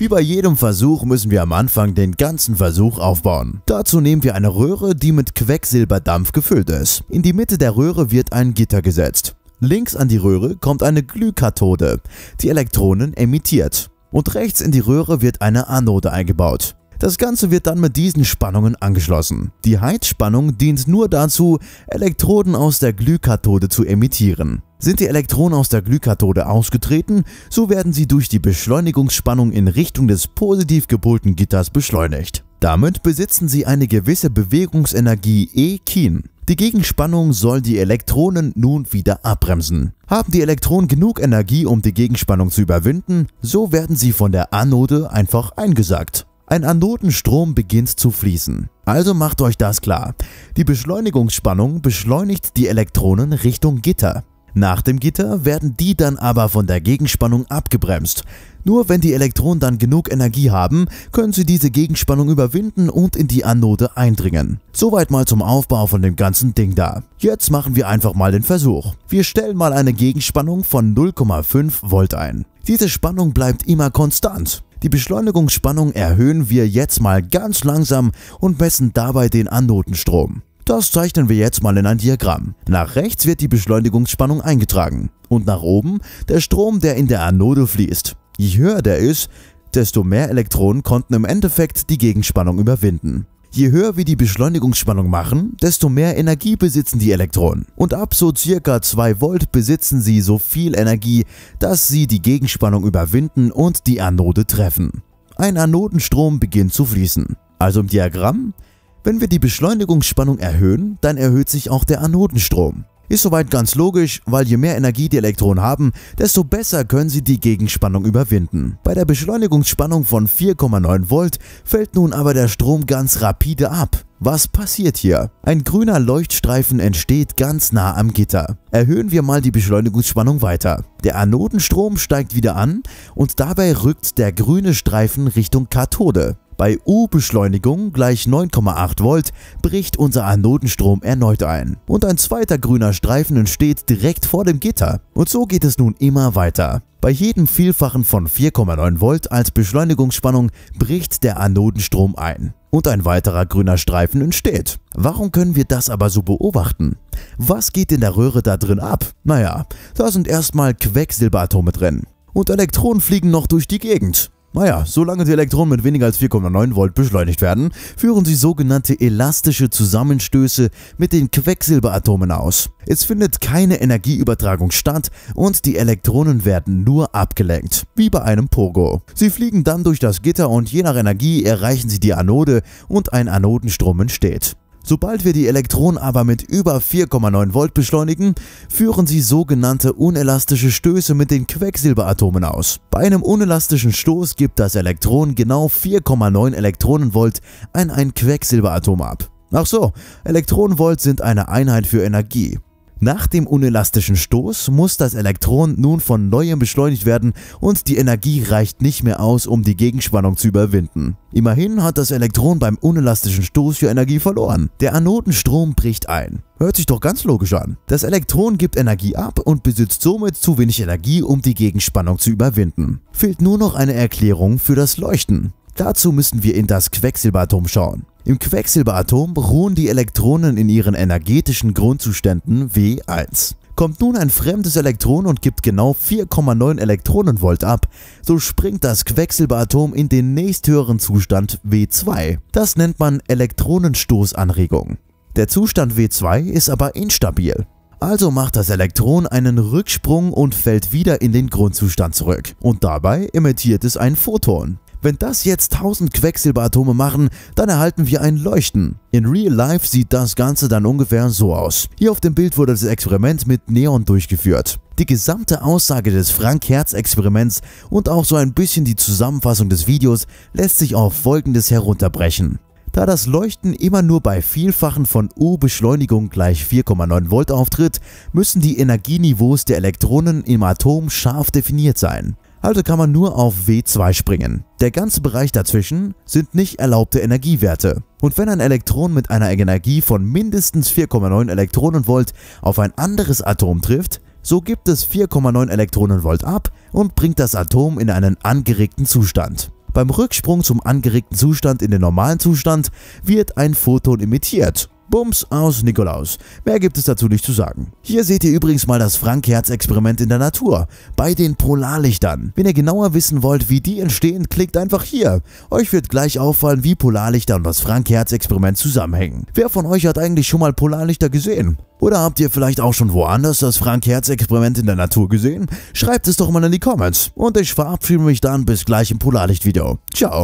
Wie bei jedem Versuch müssen wir am Anfang den ganzen Versuch aufbauen. Dazu nehmen wir eine Röhre, die mit Quecksilberdampf gefüllt ist. In die Mitte der Röhre wird ein Gitter gesetzt. Links an die Röhre kommt eine Glühkathode, die Elektronen emittiert. Und rechts in die Röhre wird eine Anode eingebaut. Das Ganze wird dann mit diesen Spannungen angeschlossen. Die Heizspannung dient nur dazu, Elektroden aus der Glühkathode zu emittieren. Sind die Elektronen aus der Glühkathode ausgetreten, so werden sie durch die Beschleunigungsspannung in Richtung des positiv gepolten Gitters beschleunigt. Damit besitzen sie eine gewisse Bewegungsenergie E Kin. Die Gegenspannung soll die Elektronen nun wieder abbremsen. Haben die Elektronen genug Energie, um die Gegenspannung zu überwinden, so werden sie von der Anode einfach eingesackt. Ein Anodenstrom beginnt zu fließen. Also macht euch das klar. Die Beschleunigungsspannung beschleunigt die Elektronen Richtung Gitter. Nach dem Gitter werden die dann aber von der Gegenspannung abgebremst. Nur wenn die Elektronen dann genug Energie haben, können sie diese Gegenspannung überwinden und in die Anode eindringen. Soweit mal zum Aufbau von dem ganzen Ding da. Jetzt machen wir einfach mal den Versuch. Wir stellen mal eine Gegenspannung von 0,5 Volt ein. Diese Spannung bleibt immer konstant. Die Beschleunigungsspannung erhöhen wir jetzt mal ganz langsam und messen dabei den Anodenstrom. Das zeichnen wir jetzt mal in ein Diagramm. Nach rechts wird die Beschleunigungsspannung eingetragen und nach oben der Strom, der in der Anode fließt. Je höher der ist, desto mehr Elektronen konnten im Endeffekt die Gegenspannung überwinden. Je höher wir die Beschleunigungsspannung machen, desto mehr Energie besitzen die Elektronen. Und ab so circa 2 Volt besitzen sie so viel Energie, dass sie die Gegenspannung überwinden und die Anode treffen. Ein Anodenstrom beginnt zu fließen. Also im Diagramm wenn wir die Beschleunigungsspannung erhöhen, dann erhöht sich auch der Anodenstrom. Ist soweit ganz logisch, weil je mehr Energie die Elektronen haben, desto besser können sie die Gegenspannung überwinden. Bei der Beschleunigungsspannung von 4,9 Volt fällt nun aber der Strom ganz rapide ab. Was passiert hier? Ein grüner Leuchtstreifen entsteht ganz nah am Gitter. Erhöhen wir mal die Beschleunigungsspannung weiter. Der Anodenstrom steigt wieder an und dabei rückt der grüne Streifen Richtung Kathode. Bei U-Beschleunigung gleich 9,8 Volt bricht unser Anodenstrom erneut ein und ein zweiter grüner Streifen entsteht direkt vor dem Gitter. Und so geht es nun immer weiter. Bei jedem Vielfachen von 4,9 Volt als Beschleunigungsspannung bricht der Anodenstrom ein und ein weiterer grüner Streifen entsteht. Warum können wir das aber so beobachten? Was geht in der Röhre da drin ab? Naja, da sind erstmal Quecksilberatome drin und Elektronen fliegen noch durch die Gegend. Naja, solange die Elektronen mit weniger als 4,9 Volt beschleunigt werden, führen sie sogenannte elastische Zusammenstöße mit den Quecksilberatomen aus. Es findet keine Energieübertragung statt und die Elektronen werden nur abgelenkt, wie bei einem Pogo. Sie fliegen dann durch das Gitter und je nach Energie erreichen sie die Anode und ein Anodenstrom entsteht. Sobald wir die Elektronen aber mit über 4,9 Volt beschleunigen, führen sie sogenannte unelastische Stöße mit den Quecksilberatomen aus. Bei einem unelastischen Stoß gibt das Elektron genau 4,9 Elektronenvolt an ein Quecksilberatom ab. Ach so, Elektronenvolt sind eine Einheit für Energie. Nach dem unelastischen Stoß muss das Elektron nun von neuem beschleunigt werden und die Energie reicht nicht mehr aus, um die Gegenspannung zu überwinden. Immerhin hat das Elektron beim unelastischen Stoß für Energie verloren. Der Anodenstrom bricht ein. Hört sich doch ganz logisch an. Das Elektron gibt Energie ab und besitzt somit zu wenig Energie, um die Gegenspannung zu überwinden. Fehlt nur noch eine Erklärung für das Leuchten. Dazu müssen wir in das Quecksilberatom schauen. Im Quecksilberatom ruhen die Elektronen in ihren energetischen Grundzuständen W1. Kommt nun ein fremdes Elektron und gibt genau 4,9 Elektronenvolt ab, so springt das Quecksilberatom in den nächsthöheren Zustand W2. Das nennt man Elektronenstoßanregung. Der Zustand W2 ist aber instabil. Also macht das Elektron einen Rücksprung und fällt wieder in den Grundzustand zurück. Und dabei emittiert es ein Photon. Wenn das jetzt 1000 Quecksilberatome machen, dann erhalten wir ein Leuchten. In Real Life sieht das Ganze dann ungefähr so aus. Hier auf dem Bild wurde das Experiment mit Neon durchgeführt. Die gesamte Aussage des Frank-Herz-Experiments und auch so ein bisschen die Zusammenfassung des Videos lässt sich auf folgendes herunterbrechen. Da das Leuchten immer nur bei Vielfachen von U-Beschleunigung gleich 4,9 Volt auftritt, müssen die Energieniveaus der Elektronen im Atom scharf definiert sein also kann man nur auf W2 springen. Der ganze Bereich dazwischen sind nicht erlaubte Energiewerte. Und wenn ein Elektron mit einer Energie von mindestens 4,9 Elektronenvolt auf ein anderes Atom trifft, so gibt es 4,9 Elektronenvolt ab und bringt das Atom in einen angeregten Zustand. Beim Rücksprung zum angeregten Zustand in den normalen Zustand wird ein Photon emittiert Bums aus Nikolaus. Mehr gibt es dazu nicht zu sagen. Hier seht ihr übrigens mal das Frank-Herz-Experiment in der Natur, bei den Polarlichtern. Wenn ihr genauer wissen wollt, wie die entstehen, klickt einfach hier. Euch wird gleich auffallen, wie Polarlichter und das Frank-Herz-Experiment zusammenhängen. Wer von euch hat eigentlich schon mal Polarlichter gesehen? Oder habt ihr vielleicht auch schon woanders das Frank-Herz-Experiment in der Natur gesehen? Schreibt es doch mal in die Comments. Und ich verabschiede mich dann bis gleich im Polarlicht-Video. Ciao.